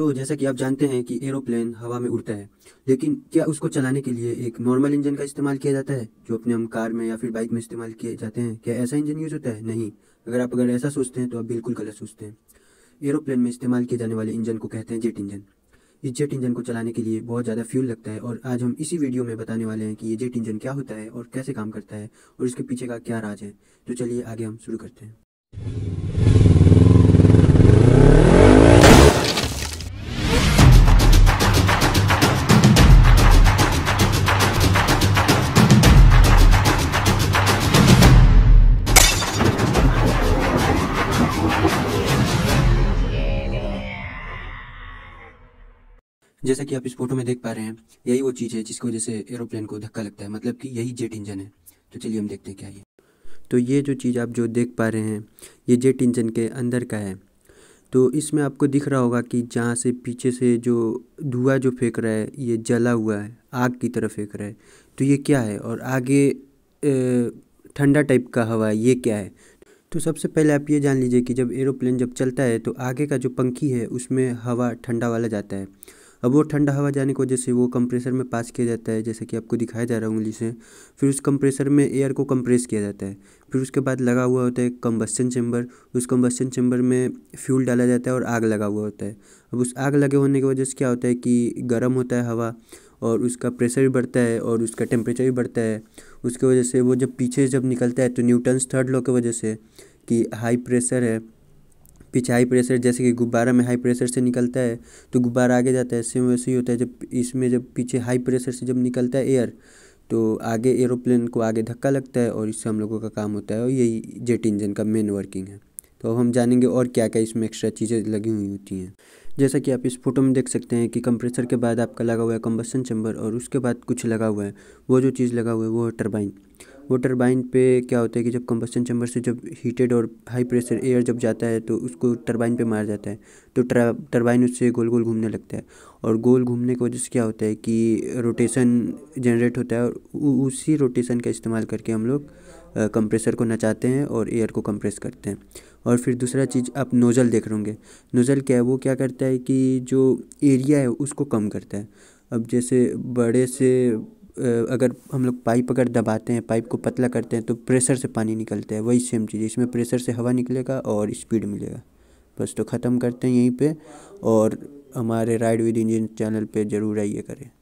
तो जैसा कि आप जानते हैं कि एरोप्लेन हवा में उड़ता है लेकिन क्या उसको चलाने के लिए एक नॉर्मल इंजन का इस्तेमाल किया जाता है जो अपने हम कार में या फिर बाइक में इस्तेमाल किए जाते हैं क्या ऐसा इंजन यूज़ होता है नहीं अगर आप अगर ऐसा सोचते हैं तो आप बिल्कुल गलत सोचते हैं एरोप्लेन में इस्तेमाल किए जाने वाले इंजन को कहते हैं जेट इंजन इस जेट इंजन को चलाने के लिए बहुत ज़्यादा फ्यूल लगता है और आज हम इसी वीडियो में बताने वाले हैं कि ये जेट इंजन क्या होता है और कैसे काम करता है और इसके पीछे का क्या राज है तो चलिए आगे हम शुरू करते हैं जैसा कि आप इस फोटो में देख पा रहे हैं यही वो चीज़ है जिसकी वजह से एरोप्लेन को धक्का लगता है मतलब कि यही जेट इंजन है तो चलिए हम देखते हैं क्या ये तो ये जो चीज़ आप जो देख पा रहे हैं ये जेट इंजन के अंदर का है तो इसमें आपको दिख रहा होगा कि जहाँ से पीछे से जो धुआं जो फेंक रहा है ये जला हुआ है आग की तरफ फेंक रहा है तो ये क्या है और आगे ठंडा टाइप का हवा है ये क्या है तो सबसे पहले आप ये जान लीजिए कि जब एरोप्लेन जब चलता है तो आगे का जो पंखी है उसमें हवा ठंडा वाला जाता है अब वो ठंडा हवा जाने की वजह से वो कंप्रेसर में पास किया जाता है जैसे कि आपको दिखाया जा रहा है उंगली से फिर उस कंप्रेसर में एयर को कंप्रेस किया जाता है फिर उसके बाद लगा हुआ होता है कम्बस्टन चैम्बर उस कम्बस्टन चैम्बर में फ्यूल डाला जाता है और आग लगा हुआ होता है अब उस आग लगे होने की वजह से क्या होता है कि गर्म होता है हवा और उसका प्रेशर भी बढ़ता है और उसका टेम्परेचर भी बढ़ता है उसके वजह से वो जब पीछे जब निकलता है तो न्यूटन्स थर्ड लॉ की वजह से कि हाई प्रेशर है पीछे हाई प्रेशर जैसे कि गुब्बारा में हाई प्रेशर से निकलता है तो गुब्बारा आगे जाता है सेम वैसे ही होता है जब इसमें जब पीछे हाई प्रेशर से जब निकलता है एयर तो आगे एरोप्लेन को आगे धक्का लगता है और इससे हम लोगों का काम होता है और यही जेट इंजन का मेन वर्किंग है तो अब हम जानेंगे और क्या क्या इसमें एक्स्ट्रा चीज़ें लगी हुई होती हैं जैसा कि आप इस फोटो में देख सकते हैं कि कंप्रेसर के बाद आपका लगा हुआ है कम्बसन चैम्बर और उसके बाद कुछ लगा हुआ है वो जो चीज़ लगा हुआ है वो है टर्बाइन वो टरबाइन पे क्या होता है कि जब कंबस्टन चैम्बर से जब हीटेड और हाई प्रेशर एयर जब जाता है तो उसको टरबाइन पे मारा जाता है तो टरबाइन उससे गोल गोल घूमने लगता है और गोल घूमने की वजह से क्या होता है कि रोटेशन जनरेट होता है और उसी रोटेशन का इस्तेमाल करके हम लोग कंप्रेसर को नचाते हैं और एयर को कंप्रेस करते हैं और फिर दूसरा चीज़ आप नोज़ल देख रहे होंगे नोज़ल क्या है वो क्या करता है कि जो एरिया है उसको कम करता है अब जैसे बड़े से अगर हम लोग पाइप अगर दबाते हैं पाइप को पतला करते हैं तो प्रेशर से पानी निकलता है वही सेम चीज़ इसमें प्रेशर से हवा निकलेगा और स्पीड मिलेगा बस तो ख़त्म करते हैं यहीं पे और हमारे राइड विद इंजन चैनल पे ज़रूर आइए करें